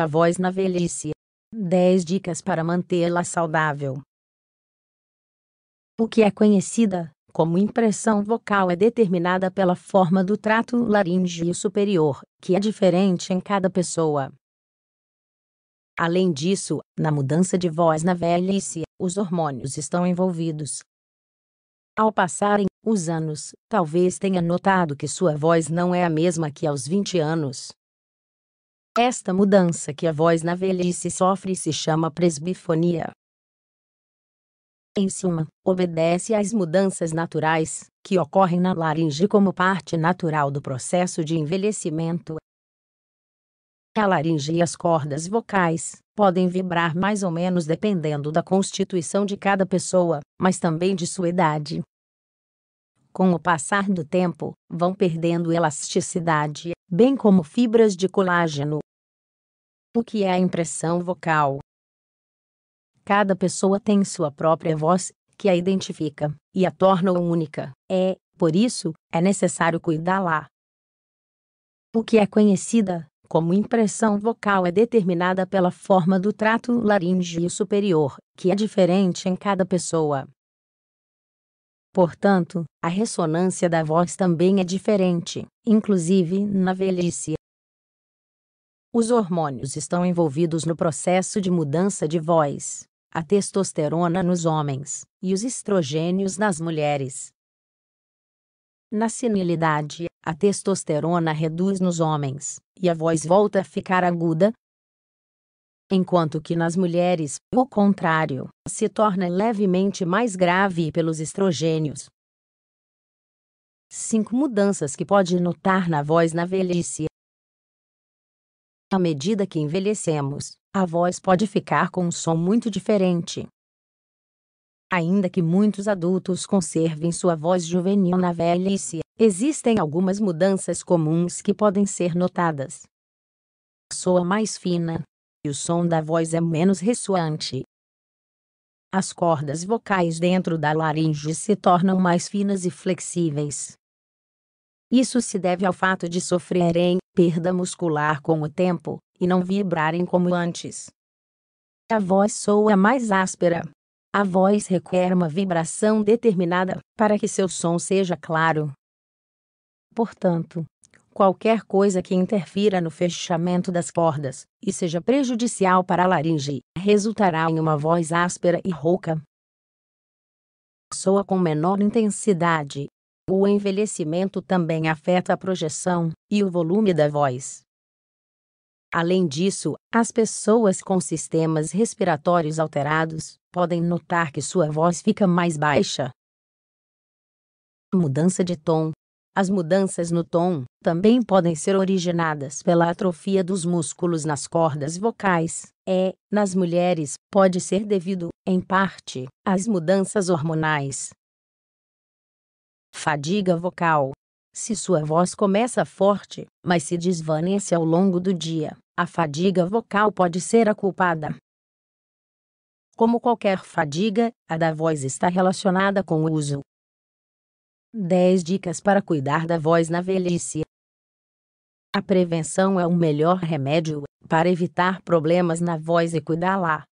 A voz na velhice. 10 dicas para mantê-la saudável. O que é conhecida como impressão vocal é determinada pela forma do trato laríngeo superior, que é diferente em cada pessoa. Além disso, na mudança de voz na velhice, os hormônios estão envolvidos. Ao passarem os anos, talvez tenha notado que sua voz não é a mesma que aos 20 anos. Esta mudança que a voz na velhice sofre se chama presbifonia. Em suma, obedece às mudanças naturais, que ocorrem na laringe como parte natural do processo de envelhecimento. A laringe e as cordas vocais podem vibrar mais ou menos dependendo da constituição de cada pessoa, mas também de sua idade. Com o passar do tempo, vão perdendo elasticidade, bem como fibras de colágeno, o que é a impressão vocal? Cada pessoa tem sua própria voz, que a identifica e a torna única. É, por isso, é necessário cuidá-la. O que é conhecida como impressão vocal é determinada pela forma do trato laríngeo superior, que é diferente em cada pessoa. Portanto, a ressonância da voz também é diferente, inclusive na velhice. Os hormônios estão envolvidos no processo de mudança de voz, a testosterona nos homens e os estrogênios nas mulheres. Na senilidade, a testosterona reduz nos homens e a voz volta a ficar aguda, enquanto que nas mulheres, o contrário, se torna levemente mais grave pelos estrogênios. 5 mudanças que pode notar na voz na velhice. À medida que envelhecemos, a voz pode ficar com um som muito diferente. Ainda que muitos adultos conservem sua voz juvenil na velhice, existem algumas mudanças comuns que podem ser notadas. Soa mais fina, e o som da voz é menos ressoante. As cordas vocais dentro da laringe se tornam mais finas e flexíveis. Isso se deve ao fato de sofrerem perda muscular com o tempo e não vibrarem como antes. A voz soa mais áspera. A voz requer uma vibração determinada para que seu som seja claro. Portanto, qualquer coisa que interfira no fechamento das cordas e seja prejudicial para a laringe resultará em uma voz áspera e rouca. Soa com menor intensidade o envelhecimento também afeta a projeção e o volume da voz. Além disso, as pessoas com sistemas respiratórios alterados podem notar que sua voz fica mais baixa. Mudança de tom. As mudanças no tom também podem ser originadas pela atrofia dos músculos nas cordas vocais. É, nas mulheres, pode ser devido, em parte, às mudanças hormonais. Fadiga vocal. Se sua voz começa forte, mas se desvanece ao longo do dia, a fadiga vocal pode ser a culpada. Como qualquer fadiga, a da voz está relacionada com o uso. 10 dicas para cuidar da voz na velhice. A prevenção é o melhor remédio para evitar problemas na voz e cuidá-la.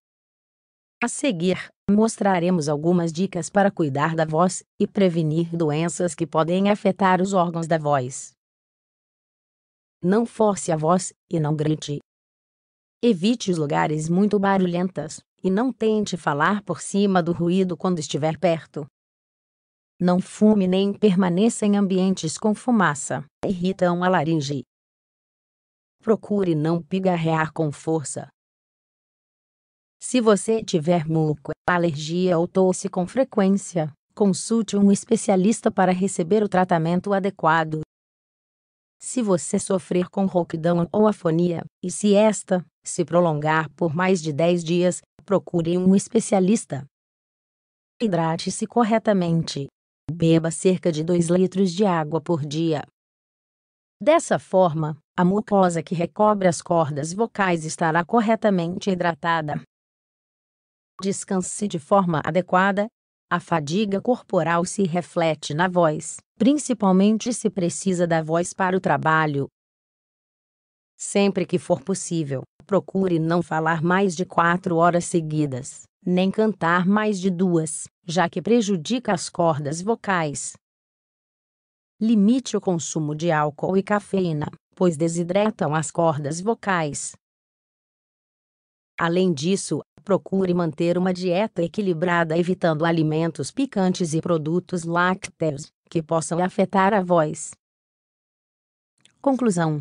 A seguir, Mostraremos algumas dicas para cuidar da voz e prevenir doenças que podem afetar os órgãos da voz. Não force a voz e não grite. Evite os lugares muito barulhentas e não tente falar por cima do ruído quando estiver perto. Não fume nem permaneça em ambientes com fumaça, irritam a laringe. Procure não pigarrear com força, se você tiver muco, alergia ou tosse com frequência, consulte um especialista para receber o tratamento adequado. Se você sofrer com rouquidão ou afonia, e se esta se prolongar por mais de 10 dias, procure um especialista. Hidrate-se corretamente. Beba cerca de 2 litros de água por dia. Dessa forma, a mucosa que recobre as cordas vocais estará corretamente hidratada. Descanse de forma adequada. A fadiga corporal se reflete na voz, principalmente se precisa da voz para o trabalho. Sempre que for possível, procure não falar mais de quatro horas seguidas, nem cantar mais de duas, já que prejudica as cordas vocais. Limite o consumo de álcool e cafeína, pois desidratam as cordas vocais. Além disso, procure manter uma dieta equilibrada evitando alimentos picantes e produtos lácteos, que possam afetar a voz. Conclusão: